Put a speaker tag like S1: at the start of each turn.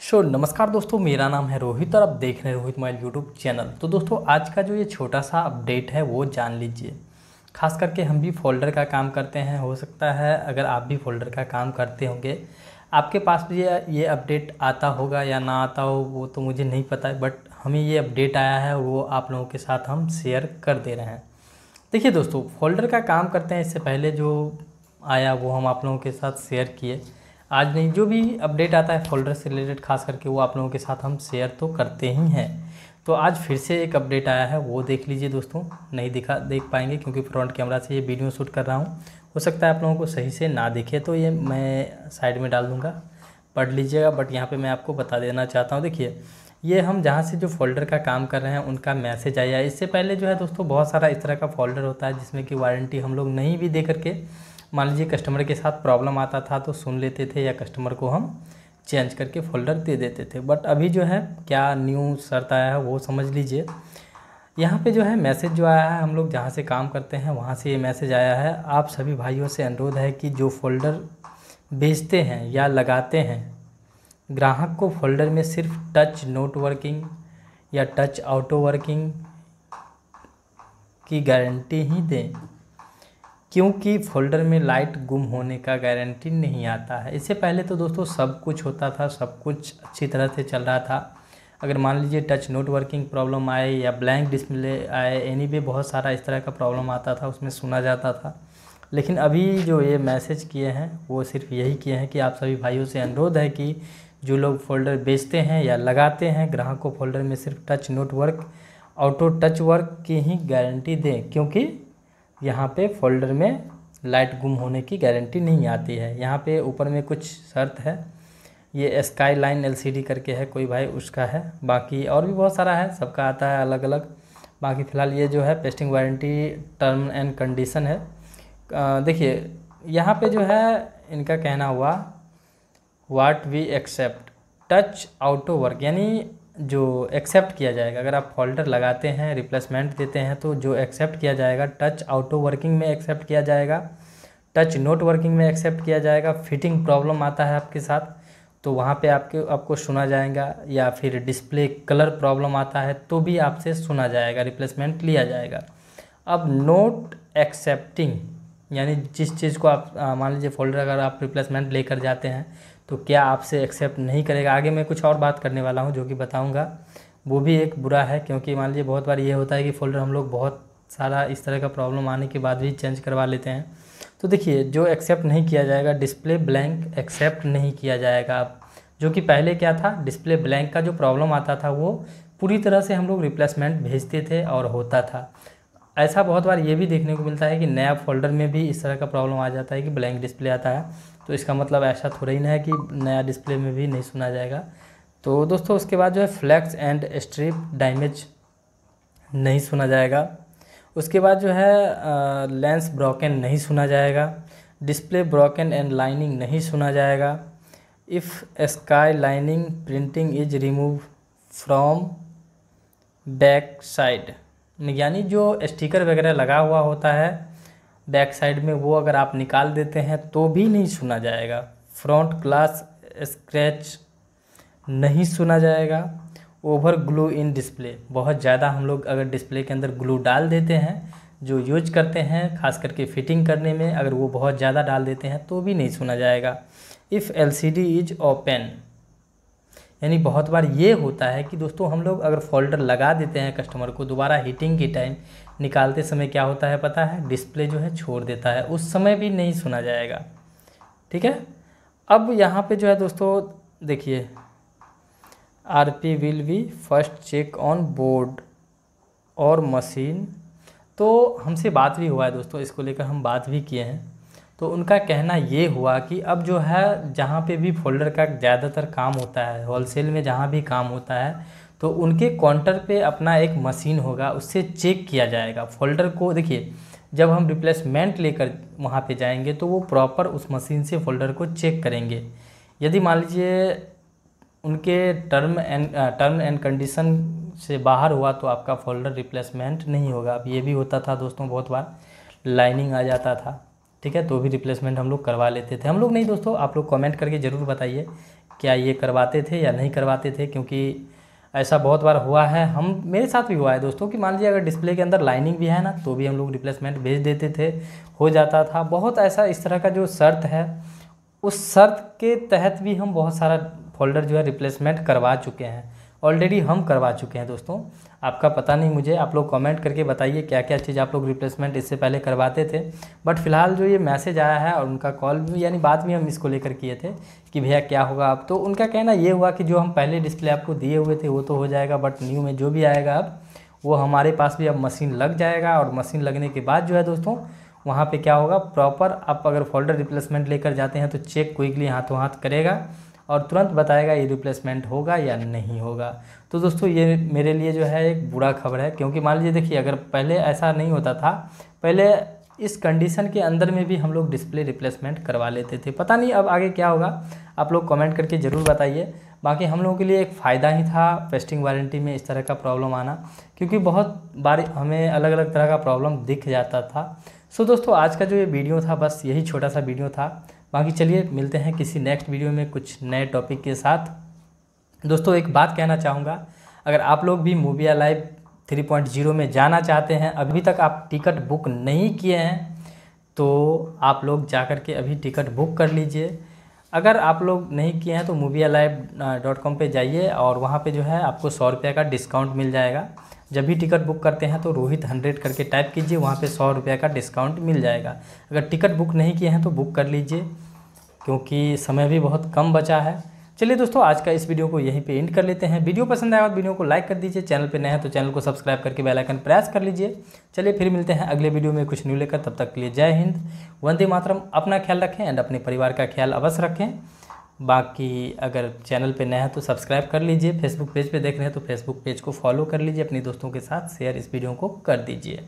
S1: सो so, नमस्कार दोस्तों मेरा नाम है रोहित और आप देख रहे हैं रोहित मोबाइल यूट्यूब चैनल तो दोस्तों आज का जो ये छोटा सा अपडेट है वो जान लीजिए खास करके हम भी फोल्डर का काम करते हैं हो सकता है अगर आप भी फोल्डर का काम करते होंगे आपके पास भी ये अपडेट आता होगा या ना आता हो वो तो मुझे नहीं पता है बट हमें ये अपडेट आया है वो आप लोगों के साथ हम शेयर कर दे रहे हैं देखिए दोस्तों फोल्डर का काम करते हैं इससे पहले जो आया वो हम आप लोगों के साथ शेयर किए आज नहीं जो भी अपडेट आता है फोल्डर से रिलेटेड खास करके वो आप लोगों के साथ हम शेयर तो करते ही हैं तो आज फिर से एक अपडेट आया है वो देख लीजिए दोस्तों नहीं दिखा देख पाएंगे क्योंकि फ्रंट कैमरा से ये वीडियो शूट कर रहा हूँ हो सकता है आप लोगों को सही से ना दिखे तो ये मैं साइड में डाल दूँगा पढ़ लीजिएगा बट यहाँ पर मैं आपको बता देना चाहता हूँ देखिए ये हम जहाँ से जो फोल्डर का काम कर रहे हैं उनका मैसेज आया इससे पहले जो है दोस्तों बहुत सारा इस तरह का फोल्डर होता है जिसमें कि वारंटी हम लोग नहीं भी दे करके मान लीजिए कस्टमर के साथ प्रॉब्लम आता था तो सुन लेते थे या कस्टमर को हम चेंज करके फोल्डर दे देते थे बट अभी जो है क्या न्यू शर्त आया है वो समझ लीजिए यहाँ पे जो है मैसेज जो आया है हम लोग जहाँ से काम करते हैं वहाँ से ये मैसेज आया है आप सभी भाइयों से अनुरोध है कि जो फोल्डर बेचते हैं या लगाते हैं ग्राहक को फ़ोल्डर में सिर्फ टच नोट वर्किंग या टच ऑटो वर्किंग की गारंटी ही दें क्योंकि फ़ोल्डर में लाइट गुम होने का गारंटी नहीं आता है इससे पहले तो दोस्तों सब कुछ होता था सब कुछ अच्छी तरह से चल रहा था अगर मान लीजिए टच नोट वर्किंग प्रॉब्लम आए या ब्लैंक डिस्प्ले आए एनी वे बहुत सारा इस तरह का प्रॉब्लम आता था उसमें सुना जाता था लेकिन अभी जो ये मैसेज किए हैं वो सिर्फ यही किए हैं कि आप सभी भाइयों से अनुरोध है कि जो लोग फोल्डर बेचते हैं या लगाते हैं ग्राहक को फोल्डर में सिर्फ touch not work auto touch work की ही गारंटी दें क्योंकि यहाँ पे फोल्डर में लाइट गुम होने की गारंटी नहीं आती है यहाँ पे ऊपर में कुछ शर्त है ये स्काई लाइन एल करके है कोई भाई उसका है बाकी और भी बहुत सारा है सबका आता है अलग अलग बाकी फ़िलहाल ये जो है pasting warranty term and condition है देखिए यहाँ पे जो है इनका कहना हुआ what we accept touch auto work यानी जो एक्सेप्ट किया जाएगा अगर आप फोल्डर लगाते हैं रिप्लेसमेंट देते हैं तो जो एक्सेप्ट किया जाएगा टच आउटो वर्किंग में एक्सेप्ट किया जाएगा टच नोट वर्किंग में एक्सेप्ट किया जाएगा फिटिंग प्रॉब्लम आता है आपके साथ तो वहाँ पे आपके आपको सुना जाएगा या फिर डिस्प्ले कलर प्रॉब्लम आता है तो भी आपसे सुना जाएगा रिप्लेसमेंट लिया जाएगा अब नोट एक्सेप्टिंग यानी जिस चीज़ को आप मान लीजिए फोल्डर अगर आप रिप्लेसमेंट लेकर जाते हैं तो क्या आपसे एक्सेप्ट नहीं करेगा आगे मैं कुछ और बात करने वाला हूँ जो कि बताऊँगा वो भी एक बुरा है क्योंकि मान लीजिए बहुत बार ये होता है कि फोल्डर हम लोग बहुत सारा इस तरह का प्रॉब्लम आने के बाद भी चेंज करवा लेते हैं तो देखिए जो एक्सेप्ट नहीं किया जाएगा डिस्प्ले ब्लैंक एक्सेप्ट नहीं किया जाएगा अब जो कि पहले क्या था डिस्प्ले ब्लैंक का जो प्रॉब्लम आता था वो पूरी तरह से हम लोग रिप्लेसमेंट भेजते थे और होता था ऐसा बहुत बार ये भी देखने को मिलता है कि नया फोल्डर में भी इस तरह का प्रॉब्लम आ जाता है कि ब्लैंक डिस्प्ले आता है तो इसका मतलब ऐसा थोड़ा ही ना है कि नया डिस्प्ले में भी नहीं सुना जाएगा तो दोस्तों उसके बाद जो है फ्लैक्स एंड स्ट्रिप डैमेज नहीं सुना जाएगा उसके बाद जो है लेंस ब्रोकन नहीं सुना जाएगा डिस्प्ले ब्रोकन एंड लाइनिंग नहीं सुना जाएगा if sky lining printing is remove from back side यानी जो स्टिकर वगैरह लगा हुआ होता है बैक साइड में वो अगर आप निकाल देते हैं तो भी नहीं सुना जाएगा फ्रंट ग्लास स्क्रैच नहीं सुना जाएगा ओवर ग्लू इन डिस्प्ले बहुत ज़्यादा हम लोग अगर डिस्प्ले के अंदर ग्लू डाल देते हैं जो यूज करते हैं खास करके फिटिंग करने में अगर वो बहुत ज़्यादा डाल देते हैं तो भी नहीं सुना जाएगा if L C D is open यानी बहुत बार ये होता है कि दोस्तों हम लोग अगर फोल्डर लगा देते हैं कस्टमर को दोबारा हीटिंग के टाइम निकालते समय क्या होता है पता है डिस्प्ले जो है छोड़ देता है उस समय भी नहीं सुना जाएगा ठीक है अब यहाँ पे जो है दोस्तों देखिए R P will be first check on board और मशीन तो हमसे बात भी हुआ है दोस्तों इसको लेकर हम बात भी किए हैं तो उनका कहना ये हुआ कि अब जो है जहाँ पे भी फोल्डर का ज़्यादातर काम होता है होलसेल में जहाँ भी काम होता है तो उनके काउंटर पे अपना एक मशीन होगा उससे चेक किया जाएगा फोल्डर को देखिए जब हम रिप्लेसमेंट लेकर वहाँ पे जाएंगे तो वो प्रॉपर उस मशीन से फोल्डर को चेक करेंगे यदि मान लीजिए उनके term and term and condition से बाहर हुआ तो आपका फोल्डर रिप्लेसमेंट नहीं होगा अब ये भी होता था दोस्तों बहुत बार लाइनिंग आ जाता था ठीक है तो भी रिप्लेसमेंट हम लोग करवा लेते थे हम लोग नहीं दोस्तों आप लोग कमेंट करके ज़रूर बताइए क्या ये करवाते थे या नहीं करवाते थे क्योंकि ऐसा बहुत बार हुआ है हम मेरे साथ भी हुआ है दोस्तों कि मान लीजिए अगर डिस्प्ले के अंदर लाइनिंग भी है ना तो भी हम लोग रिप्लेसमेंट भेज देते थे हो जाता था बहुत ऐसा इस तरह का जो शर्त है उस शर्त के तहत भी हम बहुत सारा फोल्डर जो है रिप्लेसमेंट करवा चुके हैं ऑलरेडी हम करवा चुके हैं दोस्तों आपका पता नहीं मुझे आप लोग कमेंट करके बताइए क्या क्या चीज़ आप लोग रिप्लेसमेंट इससे पहले करवाते थे बट फिलहाल जो ये मैसेज आया है और उनका कॉल भी यानी बात भी हम इसको लेकर किए थे कि भैया क्या होगा अब तो उनका कहना ये हुआ कि जो हम पहले डिस्प्ले आपको दिए हुए थे वो तो हो जाएगा बट न्यू में जो भी आएगा अब वो हमारे पास भी अब मशीन लग जाएगा और मशीन लगने के बाद जो है दोस्तों वहाँ पर क्या होगा प्रॉपर आप अगर फोल्डर रिप्लेसमेंट लेकर जाते हैं तो चेक क्विकली हाथों हाथ करेगा और तुरंत बताएगा ये रिप्लेसमेंट होगा या नहीं होगा तो दोस्तों ये मेरे लिए जो है एक बुरा खबर है क्योंकि मान लीजिए देखिए अगर पहले ऐसा नहीं होता था पहले इस कंडीशन के अंदर में भी हम लोग डिस्प्ले रिप्लेसमेंट करवा लेते थे पता नहीं अब आगे क्या होगा आप लोग कमेंट करके ज़रूर बताइए बाकी हम लोगों के लिए एक फ़ायदा ही था पेस्टिंग वारंटी में इस तरह का प्रॉब्लम आना क्योंकि बहुत बार हमें अलग अलग तरह का प्रॉब्लम दिख जाता था सो दोस्तों आज का जो ये वीडियो था बस यही छोटा सा वीडियो था बाकी चलिए मिलते हैं किसी नेक्स्ट वीडियो में कुछ नए टॉपिक के साथ दोस्तों एक बात कहना चाहूँगा अगर आप लोग भी मूवी लाइव 3.0 में जाना चाहते हैं अभी तक आप टिकट बुक नहीं किए हैं तो आप लोग जा कर के अभी टिकट बुक कर लीजिए अगर आप लोग नहीं किए हैं तो मूवी लाइव डॉट कॉम पर जाइए और वहाँ पे जो है आपको सौ रुपये का डिस्काउंट मिल जाएगा जब भी टिकट बुक करते हैं तो रोहित हंड्रेड करके टाइप कीजिए वहाँ पे सौ रुपये का डिस्काउंट मिल जाएगा अगर टिकट बुक नहीं किए हैं तो बुक कर लीजिए क्योंकि समय भी बहुत कम बचा है चलिए दोस्तों आज का इस वीडियो को यहीं पे एंड कर लेते हैं वीडियो पसंद आया तो वीडियो को लाइक कर दीजिए चैनल पे नए हैं तो चैनल को सब्सक्राइब करके बेल आइकन प्रेस कर लीजिए चलिए फिर मिलते हैं अगले वीडियो में कुछ न्यू लेकर तब तक के लिए जय हिंद वंदे मातरम अपना ख्याल रखें एंड अपने परिवार का ख्याल अवश्य रखें बाकी अगर चैनल पर नया है तो सब्सक्राइब कर लीजिए फेसबुक पेज पर देख रहे हैं तो फेसबुक पेज को फॉलो कर लीजिए अपने दोस्तों के साथ शेयर इस वीडियो को कर दीजिए